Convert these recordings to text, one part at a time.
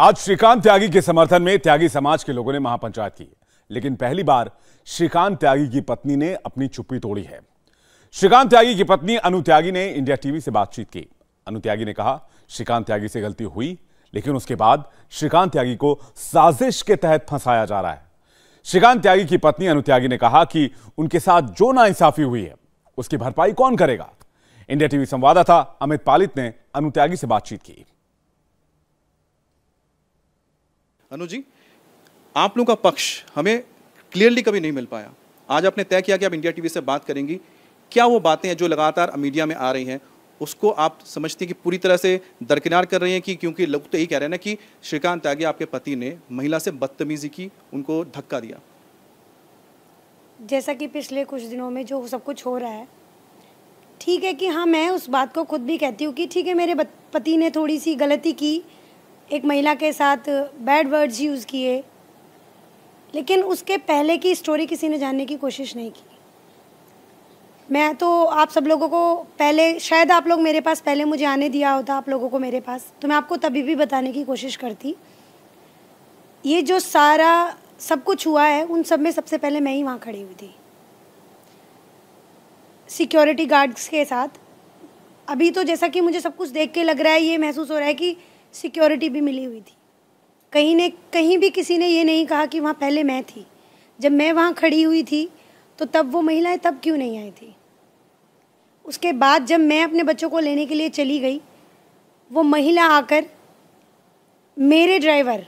आज श्रीकांत त्यागी के समर्थन में त्यागी समाज के लोगों ने महापंचायत की लेकिन पहली बार श्रीकांत त्यागी की पत्नी ने अपनी चुप्पी तोड़ी है श्रीकांत त्यागी की पत्नी अनु त्यागी ने इंडिया टीवी से बातचीत की अनु त्यागी ने कहा श्रीकांत त्यागी से गलती हुई लेकिन उसके बाद श्रीकांत त्यागी को साजिश के तहत फंसाया जा रहा है श्रीकांत त्यागी की पत्नी अनु त्यागी ने कहा कि उनके साथ जो नाइंसाफी हुई है उसकी भरपाई कौन करेगा इंडिया टीवी संवाददाता अमित पालित ने अनु त्यागी से बातचीत की अनु जी आप लोगों का पक्ष हमें क्लियरली कभी नहीं मिल पाया आज आपने तय किया कि आप इंडिया टीवी से बात करेंगी क्या वो बातें हैं जो लगातार मीडिया में आ रही हैं उसको आप समझती हैं कि पूरी तरह से दरकिनार कर रही हैं कि क्योंकि लोग तो यही कह रहे हैं ना कि श्रीकांत त्यागी आपके पति ने महिला से बदतमीजी की उनको धक्का दिया जैसा कि पिछले कुछ दिनों में जो सब कुछ हो रहा है ठीक है कि हाँ मैं उस बात को खुद भी कहती हूँ कि ठीक है मेरे पति ने थोड़ी सी गलती की एक महिला के साथ बैड वर्ड्स यूज़ किए लेकिन उसके पहले की स्टोरी किसी ने जानने की कोशिश नहीं की मैं तो आप सब लोगों को पहले शायद आप लोग मेरे पास पहले मुझे आने दिया होता आप लोगों को मेरे पास तो मैं आपको तभी भी बताने की कोशिश करती ये जो सारा सब कुछ हुआ है उन सब में सबसे पहले मैं ही वहाँ खड़ी हुई थी सिक्योरिटी गार्ड्स के साथ अभी तो जैसा कि मुझे सब कुछ देख के लग रहा है ये महसूस हो रहा है कि सिक्योरिटी भी मिली हुई थी कहीं ने कहीं भी किसी ने ये नहीं कहा कि वहाँ पहले मैं थी जब मैं वहाँ खड़ी हुई थी तो तब वो महिलाएं तब क्यों नहीं आई थी उसके बाद जब मैं अपने बच्चों को लेने के लिए चली गई वो महिला आकर मेरे ड्राइवर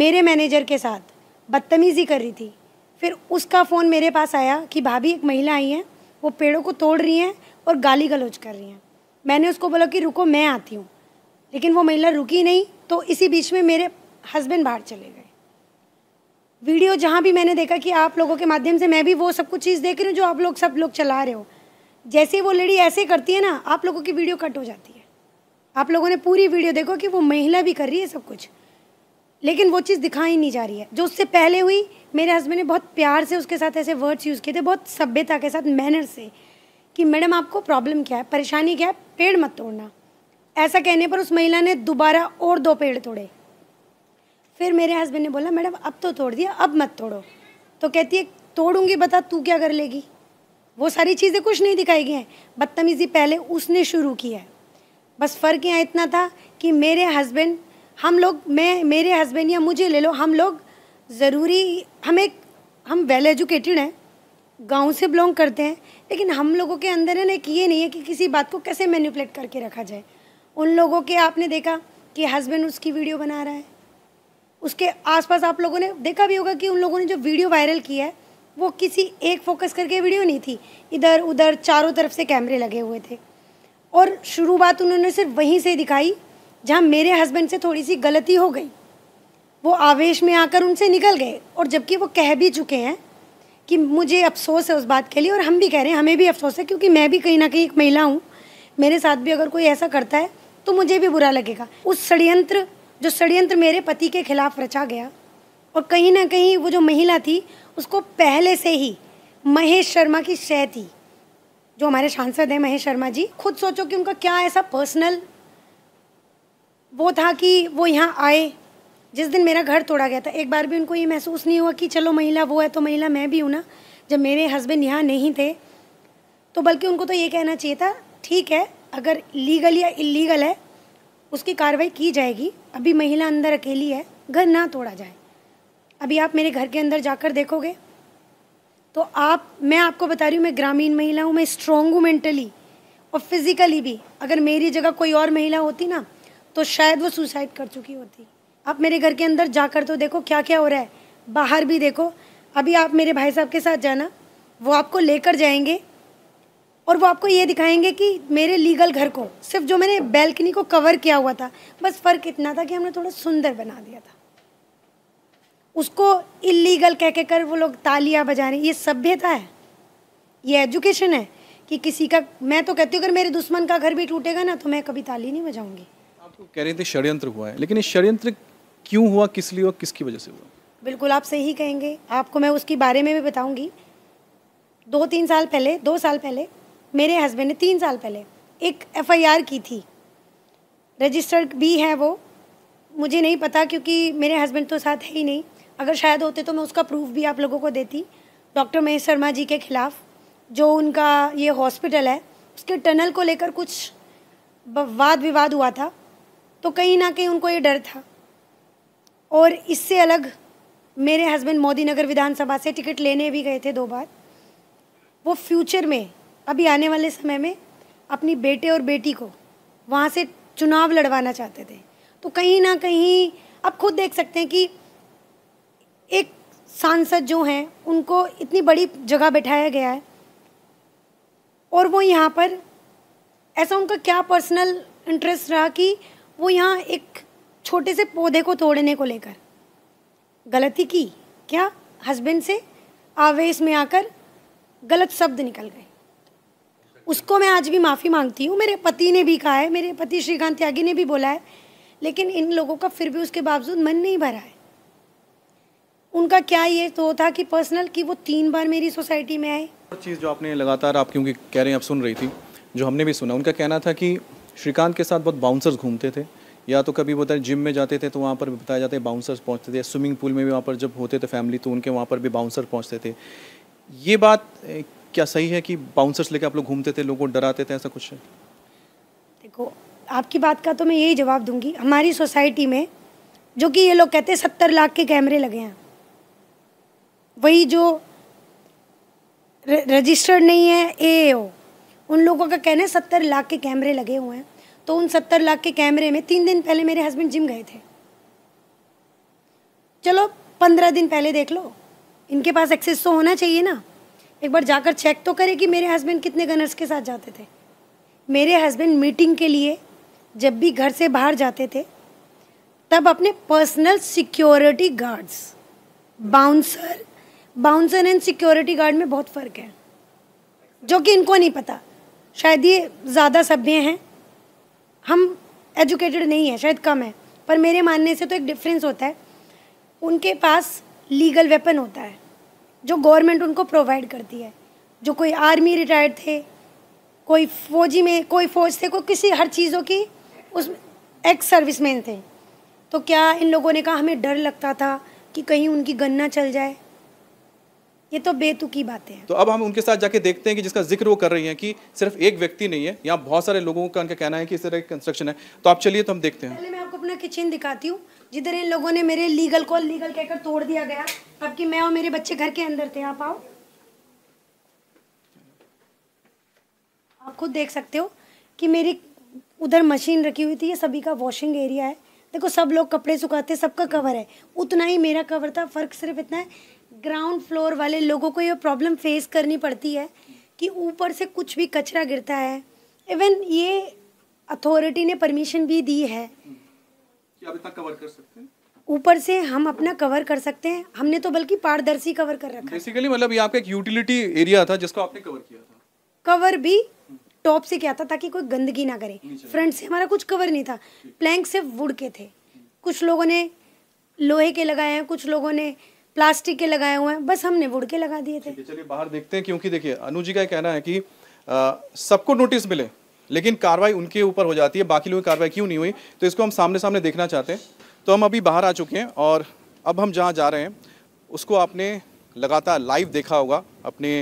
मेरे मैनेजर के साथ बदतमीज़ी कर रही थी फिर उसका फ़ोन मेरे पास आया कि भाभी एक महिला आई है वो पेड़ों को तोड़ रही हैं और गाली गलौज कर रही हैं मैंने उसको बोला कि रुको मैं आती हूँ लेकिन वो महिला रुकी नहीं तो इसी बीच में मेरे हस्बैंड बाहर चले गए वीडियो जहाँ भी मैंने देखा कि आप लोगों के माध्यम से मैं भी वो सब कुछ चीज़ देख रही हूँ जो आप लोग सब लोग चला रहे हो जैसे वो लेडी ऐसे करती है ना आप लोगों की वीडियो कट हो जाती है आप लोगों ने पूरी वीडियो देखो कि वो महिला भी कर रही है सब कुछ लेकिन वो चीज़ दिखाई नहीं जा रही है जो उससे पहले हुई मेरे हस्बैंड ने बहुत प्यार से उसके साथ ऐसे वर्ड्स यूज़ किए थे बहुत सभ्यता के साथ मैनर से कि मैडम आपको प्रॉब्लम क्या है परेशानी क्या है पेड़ मत तोड़ना ऐसा कहने पर उस महिला ने दोबारा और दो पेड़ तोड़े फिर मेरे हस्बैंड ने बोला मैडम अब तो तोड़ दिया अब मत तोड़ो तो कहती है तोड़ूंगी बता तू क्या कर लेगी वो सारी चीज़ें कुछ नहीं दिखाई गई हैं बदतमीज़ी पहले उसने शुरू की है बस फ़र्क यहाँ इतना था कि मेरे हस्बैंड हम लोग मैं मेरे हस्बैंड या मुझे ले लो हम लोग ज़रूरी हम एक हम वेल एजुकेटेड हैं गांव से बिलोंग करते हैं लेकिन हम लोगों के अंदर है ना एक ये नहीं है कि किसी बात को कैसे मैनिपुलेट करके रखा जाए उन लोगों के आपने देखा कि हस्बैंड उसकी वीडियो बना रहा है उसके आसपास आप लोगों ने देखा भी होगा कि उन लोगों ने जो वीडियो वायरल किया है वो किसी एक फोकस करके वीडियो नहीं थी इधर उधर चारों तरफ से कैमरे लगे हुए थे और शुरुआत उन्होंने सिर्फ वहीं से दिखाई जहाँ मेरे हस्बैंड से थोड़ी सी गलती हो गई वो आवेश में आकर उनसे निकल गए और जबकि वो कह भी चुके हैं कि मुझे अफसोस है उस बात के लिए और हम भी कह रहे हैं हमें भी अफसोस है क्योंकि मैं भी कहीं ना कहीं एक महिला हूँ मेरे साथ भी अगर कोई ऐसा करता है तो मुझे भी बुरा लगेगा उस षडयंत्र जो षडयंत्र मेरे पति के खिलाफ रचा गया और कहीं ना कहीं वो जो महिला थी उसको पहले से ही महेश शर्मा की शह थी जो हमारे सांसद हैं महेश शर्मा जी खुद सोचो कि उनका क्या ऐसा पर्सनल वो था कि वो यहाँ आए जिस दिन मेरा घर तोड़ा गया था एक बार भी उनको ये महसूस नहीं हुआ कि चलो महिला वो है तो महिला मैं भी हूँ ना जब मेरे हस्बैंड यहाँ नहीं थे तो बल्कि उनको तो ये कहना चाहिए था ठीक है अगर लीगल या इलीगल है उसकी कार्रवाई की जाएगी अभी महिला अंदर अकेली है घर ना तोड़ा जाए अभी आप मेरे घर के अंदर जाकर देखोगे तो आप मैं आपको बता रही हूँ मैं ग्रामीण महिला हूँ मैं स्ट्रॉन्ग हूँ मेंटली और फिज़िकली भी अगर मेरी जगह कोई और महिला होती ना तो शायद वो सुसाइड कर चुकी होती आप मेरे घर के अंदर जाकर तो देखो क्या क्या हो रहा है बाहर भी देखो अभी आप मेरे भाई साहब के साथ जाना वो आपको लेकर जाएंगे और वो आपको ये दिखाएंगे कि मेरे लीगल घर को सिर्फ जो मैंने बैल्कनी को कवर किया हुआ था बस फ़र्क इतना था कि हमने थोड़ा सुंदर बना दिया था उसको इलीगल कह के कर वो लोग तालियां बजा रहे ये सभ्यता है ये एजुकेशन है कि किसी का मैं तो कहती हूँ अगर मेरे दुश्मन का घर भी टूटेगा ना तो मैं कभी ताली नहीं बजाऊंगी आप तो कह रहे थे षड्यंत्र हुआ है लेकिन ये षड्यंत्र क्यों हुआ किस लिए हुआ किसकी वजह से हुआ बिल्कुल आप सही कहेंगे आपको मैं उसके बारे में भी बताऊंगी दो तीन साल पहले दो साल पहले मेरे हस्बैंड ने तीन साल पहले एक एफआईआर की थी रजिस्टर्ड भी है वो मुझे नहीं पता क्योंकि मेरे हस्बैंड तो साथ है ही नहीं अगर शायद होते तो मैं उसका प्रूफ भी आप लोगों को देती डॉक्टर महेश शर्मा जी के ख़िलाफ़ जो उनका ये हॉस्पिटल है उसके टनल को लेकर कुछ वाद विवाद हुआ था तो कहीं ना कहीं उनको ये डर था और इससे अलग मेरे हस्बैंड मोदी नगर विधानसभा से टिकट लेने भी गए थे दो बार वो फ्यूचर में अभी आने वाले समय में अपनी बेटे और बेटी को वहाँ से चुनाव लड़वाना चाहते थे तो कहीं ना कहीं आप खुद देख सकते हैं कि एक सांसद जो हैं उनको इतनी बड़ी जगह बैठाया गया है और वो यहाँ पर ऐसा उनका क्या पर्सनल इंटरेस्ट रहा कि वो यहाँ एक छोटे से पौधे को तोड़ने को लेकर गलती की क्या हस्बैंड से आवेश में आकर गलत शब्द निकल गए उसको मैं आज भी माफ़ी मांगती हूँ मेरे पति ने भी कहा है मेरे पति श्रीकांत त्यागी ने भी बोला है लेकिन इन लोगों का फिर भी उसके बावजूद मन नहीं भरा है उनका क्या ये तो था कि पर्सनल कि वो तीन बार मेरी सोसाइटी में आए चीज़ जो आपने लगातार आप क्योंकि कह रहे हैं आप सुन रही थी जो हमने भी सुना उनका कहना था कि श्रीकांत के साथ बहुत बाउंसर्स घूमते थे या तो कभी बोलते जिम में जाते थे तो वहाँ पर बताया जाता है बाउंसर्स पहुँचते थे स्विमिंग पूल में भी वहाँ पर जब होते थे फैमिली तो उनके वहाँ पर भी बाउंसर पहुँचते थे ये बात क्या सही है कि बाउंसर्स लेके आप लोग घूमते थे लोगों को डराते थे ऐसा कुछ है देखो आपकी बात का तो मैं यही जवाब दूंगी हमारी सोसाइटी में जो कि ये लोग कहते हैं सत्तर लाख के कैमरे लगे हैं वही जो रजिस्टर्ड नहीं है ए उन लोगों का कहना है सत्तर लाख के कैमरे लगे हुए हैं तो उन सत्तर लाख के कैमरे में तीन दिन पहले मेरे हस्बैंड जिम गए थे चलो पंद्रह दिन पहले देख लो इनके पास एक्सेस तो होना चाहिए ना एक बार जाकर चेक तो करें कि मेरे हस्बैंड कितने गनर्स के साथ जाते थे मेरे हस्बैंड मीटिंग के लिए जब भी घर से बाहर जाते थे तब अपने personal security guards bouncer bouncer and security guard में बहुत फ़र्क है जो कि इनको नहीं पता शायद ये ज़्यादा सभ्य हैं हम एजुकेटेड नहीं है शायद कम है पर मेरे मानने से तो एक डिफरेंस होता है उनके पास लीगल वेपन होता है जो गवर्नमेंट उनको प्रोवाइड करती है जो कोई आर्मी रिटायर्ड थे कोई फौजी में कोई फौज थे कोई किसी हर चीज़ों की उस एक्स सर्विस मैन थे तो क्या इन लोगों ने कहा हमें डर लगता था कि कहीं उनकी गन्ना चल जाए ये तो बेतुकी बातें हैं तो अब हम उनके साथ जाके देखते हैं कि जिसका जिक्र वो कर रही हैं कि सिर्फ एक व्यक्ति नहीं है यहाँ बहुत सारे लोगों का उनका कहना है कि इस तरह की कंस्ट्रक्शन है तो आप चलिए तो हम देखते हैं अपना किचन दिखाती हूँ जिधर इन लोगों ने मेरे लीगल को लीगल कहकर तोड़ दिया गया अब कि मैं और मेरे बच्चे घर के अंदर थे आप आओ आप खुद देख सकते हो कि मेरी उधर मशीन रखी हुई थी ये सभी का वॉशिंग एरिया है देखो सब लोग कपड़े सुखाते सबका कवर है उतना ही मेरा कवर था फ़र्क सिर्फ इतना है ग्राउंड फ्लोर वाले लोगों को ये प्रॉब्लम फेस करनी पड़ती है कि ऊपर से कुछ भी कचरा गिरता है इवन ये अथॉरिटी ने परमिशन भी दी है आप इतना कवर कर सकते हैं ऊपर से हम अपना कवर कर सकते हैं हमने तो बल्कि पारदर्शी कवर कर रखा है बेसिकली मतलब ये आपका एक यूटिलिटी एरिया था जिसको आपने कवर किया था कवर भी टॉप हम्म। से क्या था ताकि कोई गंदगी ना करे फ्रंट से हमारा कुछ कवर नहीं था प्लैंक सिर्फ वुड के थे कुछ लोगों ने लोहे के लगाए हैं कुछ लोगों ने प्लास्टिक के लगाए हुए हैं बस हमने वुड के लगा दिए थे चलिए बाहर देखते हैं क्योंकि देखिए अनु जी का कहना है कि सबको नोटिस मिले लेकिन कार्रवाई उनके ऊपर हो जाती है बाकी लोगों की कार्रवाई क्यों नहीं हुई तो इसको हम सामने सामने देखना चाहते हैं तो हम अभी बाहर आ चुके हैं और अब हम जहाँ जा रहे हैं उसको आपने लगातार लाइव देखा होगा अपने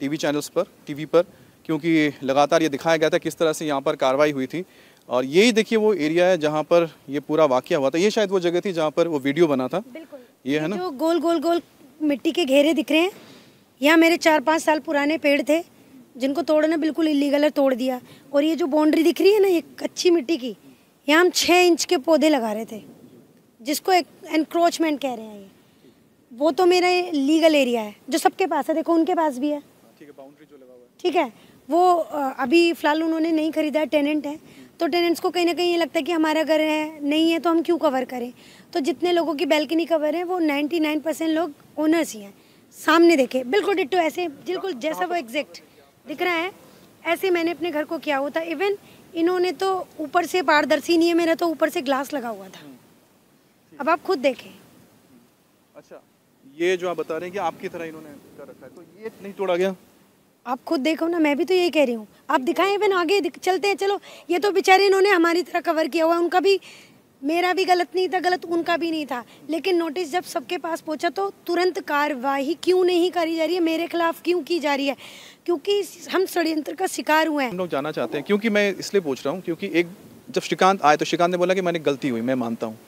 टीवी चैनल्स पर टीवी पर क्योंकि लगातार ये दिखाया गया था किस तरह से यहाँ पर कार्रवाई हुई थी और यही देखिए वो एरिया है जहाँ पर ये पूरा वाक्य हुआ था ये शायद वो जगह थी जहाँ पर वो वीडियो बना था ये है ना जो गोल गोल गोल मिट्टी के घेरे दिख रहे हैं यहाँ मेरे चार पाँच साल पुराने पेड़ थे जिनको तोड़ना बिल्कुल इलीगल है तोड़ दिया और ये जो बाउंड्री दिख रही है ना ये कच्ची मिट्टी की यहाँ हम छः इंच के पौधे लगा रहे थे जिसको एक एनक्रोचमेंट कह रहे हैं ये वो तो मेरा लीगल एरिया है जो सबके पास है देखो उनके पास भी है ठीक है बाउंड्री जो लगा हुआ है ठीक है वो अभी फ़िलहाल उन्होंने नहीं ख़रीदा है टेनेंट है तो टेनेंट्स को कहीं ना कहीं ये लगता है कि हमारा घर है नहीं है तो हम क्यों कवर करें तो जितने लोगों की बैल्कनी कवर है वो नाइन्टी परसेंट लोग ओनर्स ही हैं सामने देखे बिल्कुल डिट्टो ऐसे बिल्कुल जैसा वो एग्जैक्ट दिख रहा है ऐसे मैंने अपने घर को किया हुआ था इवन इन्होंने तो ऊपर से पारदर्शी नहीं है मेरा तो ऊपर से ग्लास लगा हुआ था अब आप खुद देखें अच्छा ये जो आप बता रहे हैं कि आपकी तरह इन्होंने कर रखा है तो ये नहीं तोड़ा गया आप खुद देखो ना मैं भी तो यही कह रही हूँ आप दिखाएं इवन आगे दिख, चलते हैं चलो ये तो बेचारे इन्होंने हमारी तरह कवर किया हुआ है उनका भी मेरा भी गलत नहीं था गलत उनका भी नहीं था लेकिन नोटिस जब सबके पास पहुंचा तो तुरंत कार्रवाई क्यों नहीं करी जा रही है मेरे खिलाफ क्यों की जा रही है क्योंकि हम षड्यंत्र का शिकार हुए हैं हम लोग जाना चाहते हैं क्योंकि मैं इसलिए पूछ रहा हूँ क्योंकि एक जब श्रीकांत आए तो श्रीकांत ने बोला कि मैंने गलती हुई मैं मानता हूँ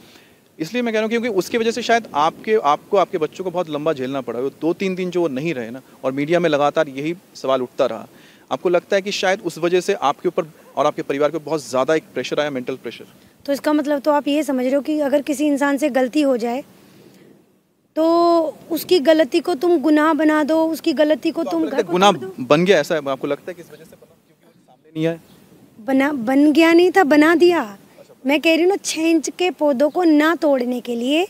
इसलिए मैं कह रहा हूँ क्योंकि उसकी वजह से शायद आपके आपको आपके बच्चों को बहुत लंबा झेलना पड़ा दो तीन दिन जो वो नहीं रहे ना और मीडिया में लगातार यही सवाल उठता रहा आपको लगता है कि शायद उस वजह से आपके ऊपर और आपके परिवार के बहुत ज़्यादा एक प्रेशर आया मेंटल प्रेशर तो इसका मतलब तो आप ये समझ रहे हो कि अगर किसी इंसान से गलती हो जाए तो उसकी गलती को तुम गुनाह बना दो उसकी गलती को तो तुम गुनाह बन गया ऐसा है, आपको लगता है किस वजह से क्योंकि वो सामने नहीं आए बना बन गया नहीं था बना दिया मैं कह रही हूँ ना छः इंच के पौधों को ना तोड़ने के लिए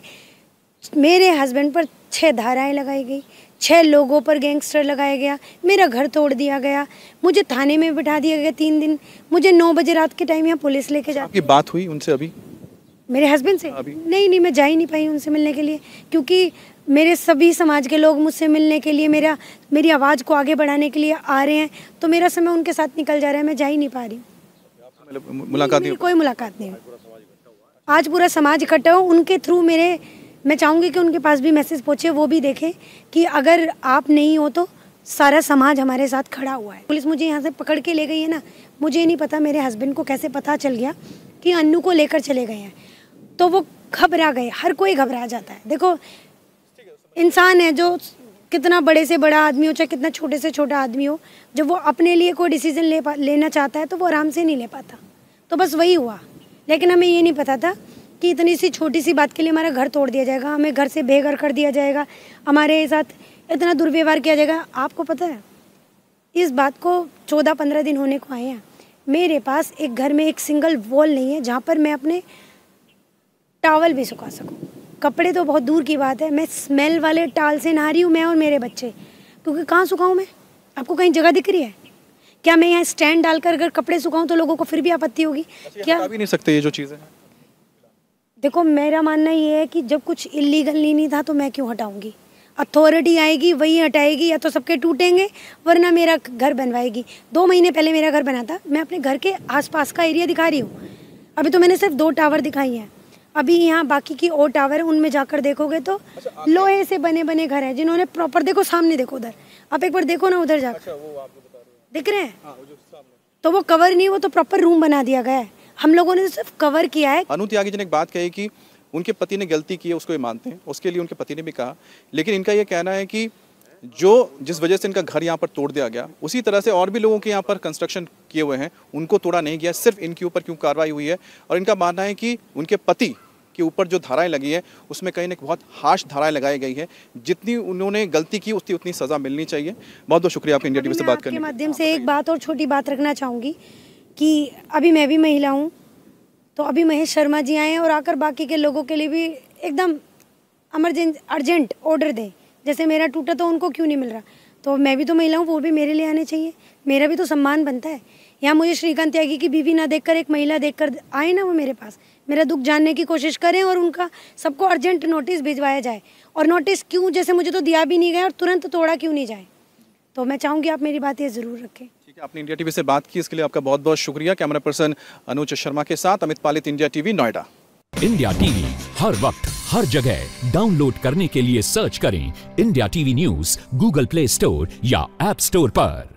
मेरे हस्बैंड पर छः धाराएं लगाई गई छः लोगों पर गैंगस्टर लगाया गया मेरा घर तोड़ दिया गया मुझे थाने में बिठा दिया गया तीन दिन मुझे नौ बजे रात के टाइम यहाँ पुलिस लेके जाती बात हुई उनसे अभी मेरे हस्बैंड से हाँ, अभी? नहीं नहीं मैं जा ही नहीं पाई उनसे मिलने के लिए क्योंकि मेरे सभी समाज के लोग मुझसे मिलने के लिए मेरा मेरी आवाज़ को आगे बढ़ाने के लिए आ रहे हैं तो मेरा समय उनके साथ निकल जा रहा है मैं जा ही नहीं पा रही मुलाकात नहीं कोई मुलाकात नहीं आज पूरा समाज इकट्ठा हो उनके थ्रू मेरे मैं चाहूँगी कि उनके पास भी मैसेज पहुँचे वो भी देखें कि अगर आप नहीं हो तो सारा समाज हमारे साथ खड़ा हुआ है पुलिस मुझे यहाँ से पकड़ के ले गई है ना मुझे नहीं पता मेरे हस्बैंड को कैसे पता चल गया कि अन्नू को लेकर चले गए हैं तो वो घबरा गए हर कोई घबरा जाता है देखो इंसान है जो कितना बड़े से बड़ा आदमी हो चाहे कितना छोटे से छोटा आदमी हो जब वो अपने लिए कोई डिसीजन ले लेना चाहता है तो वो आराम से नहीं ले पाता तो बस वही हुआ लेकिन हमें ये नहीं पता था कि इतनी सी छोटी सी बात के लिए हमारा घर तोड़ दिया जाएगा हमें घर से बेघर कर दिया जाएगा हमारे साथ इतना दुर्व्यवहार किया जाएगा आपको पता है इस बात को चौदह पंद्रह दिन होने को आए हैं मेरे पास एक घर में एक सिंगल वॉल नहीं है जहाँ पर मैं अपने टावल भी सुखा सकूँ कपड़े तो बहुत दूर की बात है मैं स्मेल वाले टाल से नहा रही हूँ मैं और मेरे बच्चे क्योंकि कहाँ सुखाऊँ मैं आपको कहीं जगह दिख रही है क्या मैं यहाँ स्टैंड डालकर अगर कपड़े सुखाऊँ तो लोगों को फिर भी आपत्ति होगी अच्छा, क्या भी नहीं सकते ये जो चीज़ें हैं देखो मेरा मानना ये है कि जब कुछ इलीगल नहीं था तो मैं क्यों हटाऊंगी अथॉरिटी आएगी वही हटाएगी या तो सबके टूटेंगे वरना मेरा घर बनवाएगी दो महीने पहले मेरा घर बना था मैं अपने घर के आसपास का एरिया दिखा रही हूँ अभी तो मैंने सिर्फ दो टावर दिखाई हैं अभी यहाँ बाकी की और टावर है उनमें जाकर देखोगे तो अच्छा, लोहे से बने बने घर हैं जिन्होंने प्रॉपर देखो सामने देखो उधर आप एक बार देखो ना उधर जाकर अच्छा, दिख रहे हैं हाँ, तो वो कवर नहीं वो तो प्रॉपर रूम बना दिया गया है हम लोगों ने सिर्फ कवर किया है अनु त्यागी जी ने एक बात कही कि उनके पति ने गलती की है उसको ये मानते हैं उसके लिए उनके पति ने भी कहा लेकिन इनका ये कहना है कि जो जिस वजह से इनका घर यहाँ पर तोड़ दिया गया उसी तरह से और भी लोगों के यहाँ पर कंस्ट्रक्शन किए हुए हैं उनको तोड़ा नहीं गया सिर्फ इनके ऊपर क्यों कार्रवाई हुई है और इनका मानना है कि उनके पति के ऊपर जो धाराएं लगी है उसमें कहीं ना बहुत हार्श धाराएं लगाई गई है जितनी उन्होंने गलती की उतनी उतनी सज़ा मिलनी चाहिए बहुत बहुत शुक्रिया आप इंडिया टीवी से बात करने माध्यम से एक बात और छोटी बात रखना चाहूंगी कि अभी मैं भी महिला हूँ तो अभी महेश शर्मा जी आए और आकर बाकी के लोगों के लिए भी एकदम अमरजेंट अर्जेंट ऑर्डर दें जैसे मेरा टूटा तो उनको क्यों नहीं मिल रहा तो मैं भी तो महिला हूँ वो भी मेरे लिए आने चाहिए मेरा भी तो सम्मान बनता है यहाँ मुझे श्रीकांत त्यागी की बीवी ना देखकर एक महिला देखकर आए ना वो मेरे पास मेरा दुख जानने की कोशिश करें और उनका सबको अर्जेंट नोटिस भिजवाया जाए और नोटिस क्यों जैसे मुझे तो दिया भी नहीं गया और तुरंत तोड़ा क्यों नहीं जाए तो मैं चाहूँगी आप मेरी बात ये ज़रूर रखें ठीक है आपने इंडिया टीवी से बात की इसके लिए आपका बहुत बहुत शुक्रिया कैमरा पर्सन अनुज शर्मा के साथ Amit Palit India TV Noida India TV हर वक्त हर जगह डाउनलोड करने के लिए सर्च करें India TV news Google Play Store या एप स्टोर पर